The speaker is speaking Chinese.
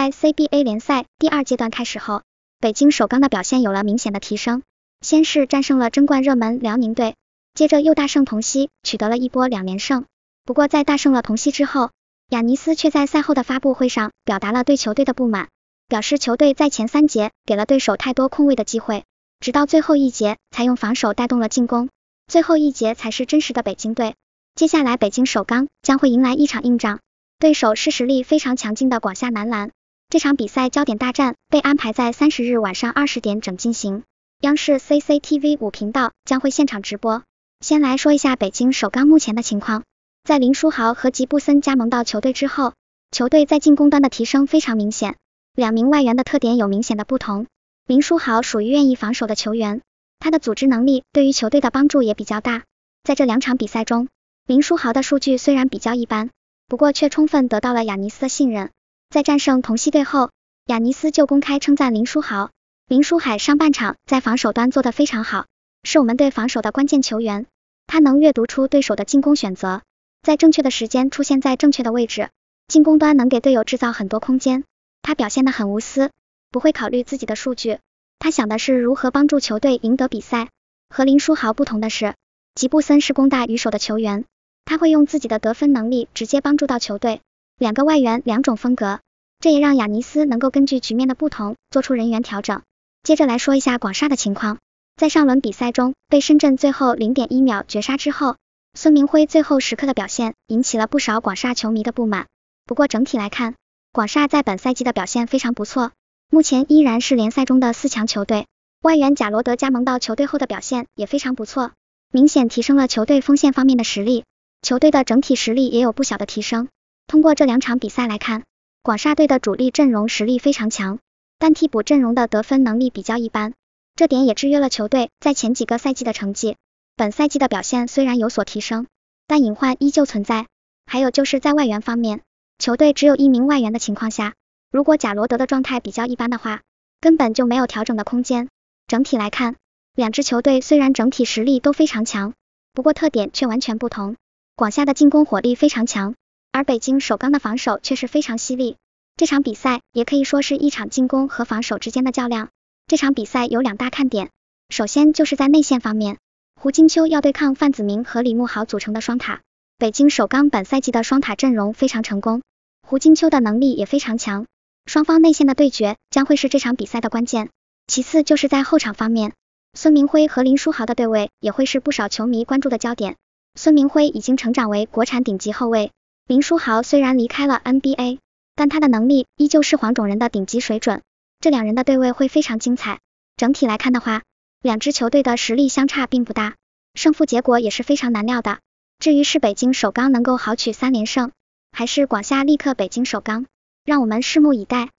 在 C B A 联赛第二阶段开始后，北京首钢的表现有了明显的提升。先是战胜了争冠热门辽宁队，接着又大胜同曦，取得了一波两连胜。不过在大胜了同曦之后，亚尼斯却在赛后的发布会上表达了对球队的不满，表示球队在前三节给了对手太多空位的机会，直到最后一节才用防守带动了进攻，最后一节才是真实的北京队。接下来北京首钢将会迎来一场硬仗，对手是实力非常强劲的广厦男篮。这场比赛焦点大战被安排在三十日晚上二十点整进行，央视 CCTV 五频道将会现场直播。先来说一下北京首钢目前的情况，在林书豪和吉布森加盟到球队之后，球队在进攻端的提升非常明显。两名外援的特点有明显的不同，林书豪属于愿意防守的球员，他的组织能力对于球队的帮助也比较大。在这两场比赛中，林书豪的数据虽然比较一般，不过却充分得到了雅尼斯的信任。在战胜同曦队后，雅尼斯就公开称赞林书豪。林书海上半场在防守端做得非常好，是我们队防守的关键球员。他能阅读出对手的进攻选择，在正确的时间出现在正确的位置，进攻端能给队友制造很多空间。他表现得很无私，不会考虑自己的数据，他想的是如何帮助球队赢得比赛。和林书豪不同的是，吉布森是攻大于守的球员，他会用自己的得分能力直接帮助到球队。两个外援，两种风格，这也让雅尼斯能够根据局面的不同做出人员调整。接着来说一下广厦的情况，在上轮比赛中被深圳最后零点一秒绝杀之后，孙明辉最后时刻的表现引起了不少广厦球迷的不满。不过整体来看，广厦在本赛季的表现非常不错，目前依然是联赛中的四强球队。外援贾罗德加盟到球队后的表现也非常不错，明显提升了球队锋线方面的实力，球队的整体实力也有不小的提升。通过这两场比赛来看，广厦队的主力阵容实力非常强，但替补阵容的得分能力比较一般，这点也制约了球队在前几个赛季的成绩。本赛季的表现虽然有所提升，但隐患依旧存在。还有就是在外援方面，球队只有一名外援的情况下，如果贾罗德的状态比较一般的话，根本就没有调整的空间。整体来看，两支球队虽然整体实力都非常强，不过特点却完全不同。广厦的进攻火力非常强。而北京首钢的防守却是非常犀利，这场比赛也可以说是一场进攻和防守之间的较量。这场比赛有两大看点，首先就是在内线方面，胡金秋要对抗范子铭和李慕豪组成的双塔。北京首钢本赛季的双塔阵容非常成功，胡金秋的能力也非常强，双方内线的对决将会是这场比赛的关键。其次就是在后场方面，孙明辉和林书豪的对位也会是不少球迷关注的焦点。孙明辉已经成长为国产顶级后卫。林书豪虽然离开了 NBA，但他的能力依旧是黄种人的顶级水准。这两人的对位会非常精彩。整体来看的话，两支球队的实力相差并不大，胜负结果也是非常难料的。至于是北京首钢能够豪取三连胜，还是广厦力克北京首钢，让我们拭目以待。